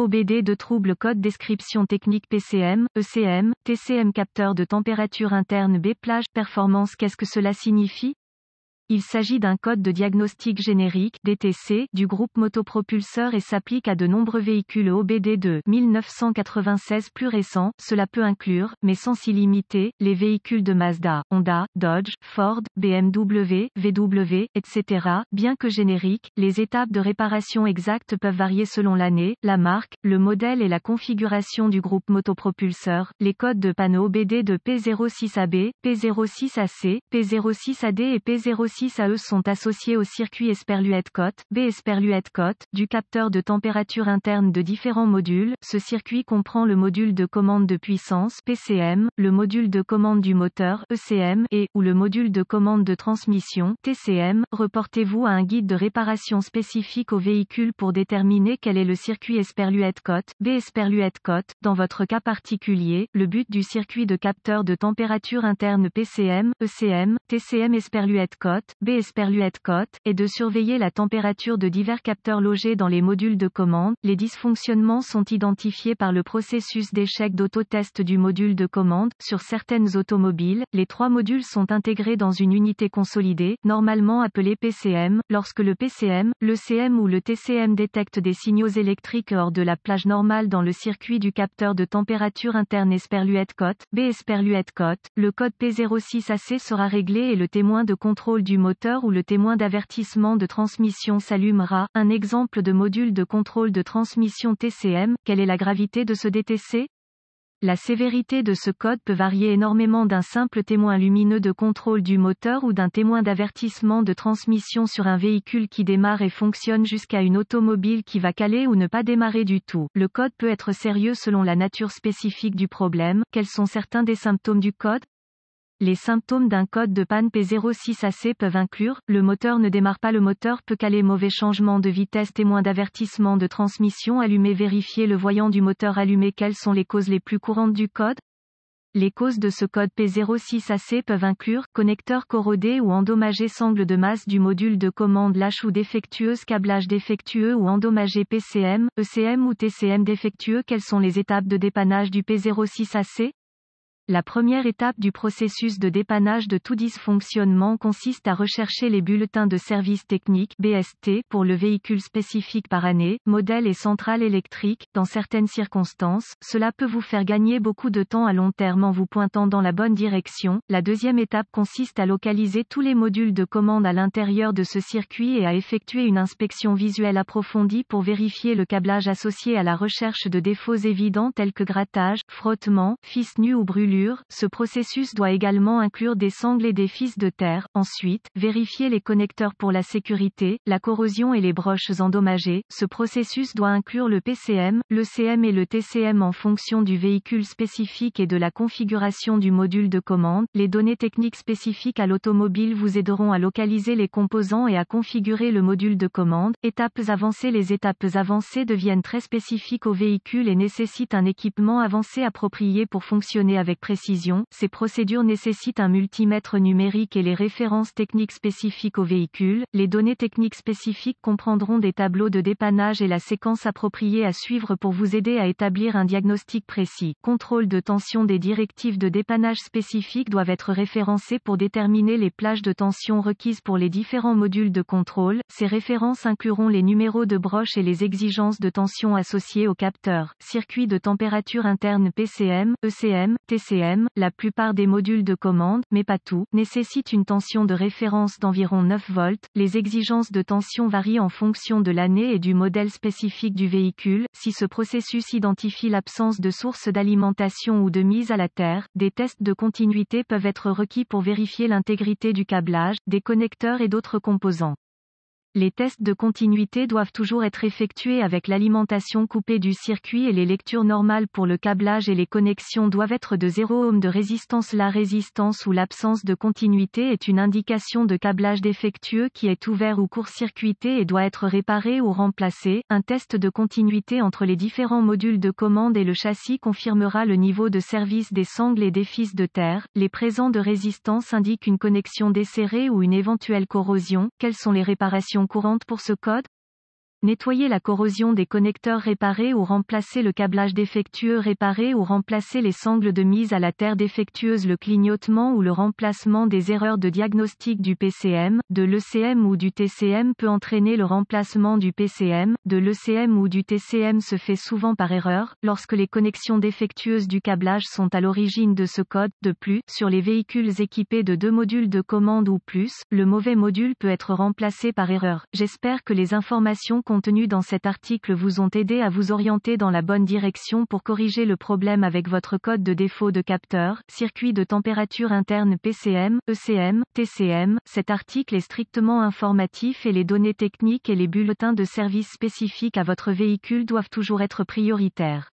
OBD de trouble code description technique PCM, ECM, TCM capteur de température interne B plage performance qu'est-ce que cela signifie il s'agit d'un code de diagnostic générique DTC du groupe motopropulseur et s'applique à de nombreux véhicules OBD de 1996 plus récents. Cela peut inclure, mais sans s'y limiter, les véhicules de Mazda, Honda, Dodge, Ford, BMW, VW, etc. Bien que générique, les étapes de réparation exactes peuvent varier selon l'année, la marque, le modèle et la configuration du groupe motopropulseur. Les codes de panneaux OBD de P06AB, P06AC, P06AD et P06 6 eux sont associés au circuit Esperluette-Côte, B Esperluette-Côte, du capteur de température interne de différents modules. Ce circuit comprend le module de commande de puissance, PCM, le module de commande du moteur, ECM, et, ou le module de commande de transmission, TCM. Reportez-vous à un guide de réparation spécifique au véhicule pour déterminer quel est le circuit Esperluette-Côte, B Esperluette-Côte. Dans votre cas particulier, le but du circuit de capteur de température interne PCM, ECM, TCM Esperluette-Côte Cote, B Cote, et de surveiller la température de divers capteurs logés dans les modules de commande. Les dysfonctionnements sont identifiés par le processus d'échec d'autotest du module de commande. Sur certaines automobiles, les trois modules sont intégrés dans une unité consolidée, normalement appelée PCM. Lorsque le PCM, le CM ou le TCM détecte des signaux électriques hors de la plage normale dans le circuit du capteur de température interne Esperluette Cote, B Esperluette Cote, le code P06AC sera réglé et le témoin de contrôle du moteur ou le témoin d'avertissement de transmission s'allumera. Un exemple de module de contrôle de transmission TCM. Quelle est la gravité de ce DTC la sévérité de ce code peut varier énormément d'un simple témoin lumineux de contrôle du moteur ou d'un témoin d'avertissement de transmission sur un véhicule qui démarre et fonctionne jusqu'à une automobile qui va caler ou ne pas démarrer du tout. Le code peut être sérieux selon la nature spécifique du problème. Quels sont certains des symptômes du code les symptômes d'un code de panne P06AC peuvent inclure, le moteur ne démarre pas, le moteur peut caler mauvais changement de vitesse, témoin d'avertissement de transmission allumé, vérifier le voyant du moteur allumé, quelles sont les causes les plus courantes du code. Les causes de ce code P06AC peuvent inclure connecteur corrodé ou endommagé, sangle de masse du module de commande lâche ou défectueuse, câblage défectueux ou endommagé PCM, ECM ou TCM défectueux. Quelles sont les étapes de dépannage du P06AC la première étape du processus de dépannage de tout dysfonctionnement consiste à rechercher les bulletins de service technique BST pour le véhicule spécifique par année, modèle et centrale électrique. Dans certaines circonstances, cela peut vous faire gagner beaucoup de temps à long terme en vous pointant dans la bonne direction. La deuxième étape consiste à localiser tous les modules de commande à l'intérieur de ce circuit et à effectuer une inspection visuelle approfondie pour vérifier le câblage associé à la recherche de défauts évidents tels que grattage, frottement, fils nus ou brûlure ce processus doit également inclure des sangles et des fils de terre. Ensuite, vérifier les connecteurs pour la sécurité, la corrosion et les broches endommagées. Ce processus doit inclure le PCM, le CM et le TCM en fonction du véhicule spécifique et de la configuration du module de commande. Les données techniques spécifiques à l'automobile vous aideront à localiser les composants et à configurer le module de commande. Étapes avancées Les étapes avancées deviennent très spécifiques au véhicule et nécessitent un équipement avancé approprié pour fonctionner avec précision, ces procédures nécessitent un multimètre numérique et les références techniques spécifiques au véhicule. Les données techniques spécifiques comprendront des tableaux de dépannage et la séquence appropriée à suivre pour vous aider à établir un diagnostic précis. Contrôle de tension des directives de dépannage spécifiques doivent être référencées pour déterminer les plages de tension requises pour les différents modules de contrôle. Ces références incluront les numéros de broche et les exigences de tension associées au capteur. Circuit de température interne PCM, ECM, TC la plupart des modules de commande, mais pas tout, nécessitent une tension de référence d'environ 9 volts. Les exigences de tension varient en fonction de l'année et du modèle spécifique du véhicule. Si ce processus identifie l'absence de source d'alimentation ou de mise à la terre, des tests de continuité peuvent être requis pour vérifier l'intégrité du câblage, des connecteurs et d'autres composants. Les tests de continuité doivent toujours être effectués avec l'alimentation coupée du circuit et les lectures normales pour le câblage et les connexions doivent être de 0 ohm de résistance. La résistance ou l'absence de continuité est une indication de câblage défectueux qui est ouvert ou court-circuité et doit être réparé ou remplacé. Un test de continuité entre les différents modules de commande et le châssis confirmera le niveau de service des sangles et des fils de terre. Les présents de résistance indiquent une connexion desserrée ou une éventuelle corrosion. Quelles sont les réparations courante pour ce code Nettoyer la corrosion des connecteurs réparés ou remplacer le câblage défectueux réparé ou remplacer les sangles de mise à la terre défectueuse le clignotement ou le remplacement des erreurs de diagnostic du PCM, de l'ECM ou du TCM peut entraîner le remplacement du PCM, de l'ECM ou du TCM se fait souvent par erreur, lorsque les connexions défectueuses du câblage sont à l'origine de ce code, de plus, sur les véhicules équipés de deux modules de commande ou plus, le mauvais module peut être remplacé par erreur. J'espère que les informations contenus dans cet article vous ont aidé à vous orienter dans la bonne direction pour corriger le problème avec votre code de défaut de capteur, circuit de température interne PCM, ECM, TCM. Cet article est strictement informatif et les données techniques et les bulletins de service spécifiques à votre véhicule doivent toujours être prioritaires.